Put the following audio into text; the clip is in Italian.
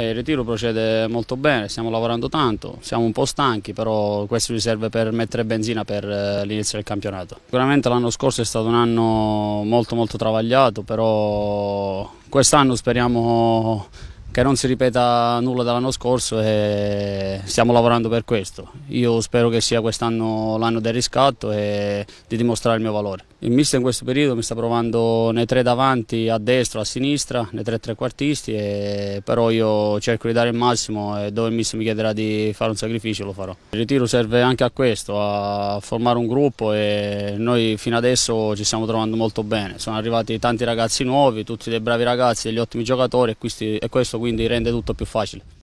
Eh, il ritiro procede molto bene, stiamo lavorando tanto, siamo un po' stanchi, però questo ci serve per mettere benzina per eh, l'inizio del campionato. Sicuramente l'anno scorso è stato un anno molto molto travagliato, però quest'anno speriamo che non si ripeta nulla dall'anno scorso e stiamo lavorando per questo. Io spero che sia quest'anno l'anno del riscatto e di dimostrare il mio valore. Il mister in questo periodo mi sta provando nei tre davanti, a destra, a sinistra, nei tre trequartisti, e però io cerco di dare il massimo e dove il mister mi chiederà di fare un sacrificio lo farò. Il ritiro serve anche a questo, a formare un gruppo e noi fino adesso ci stiamo trovando molto bene. Sono arrivati tanti ragazzi nuovi, tutti dei bravi ragazzi, degli ottimi giocatori e questo quindi rende tutto più facile.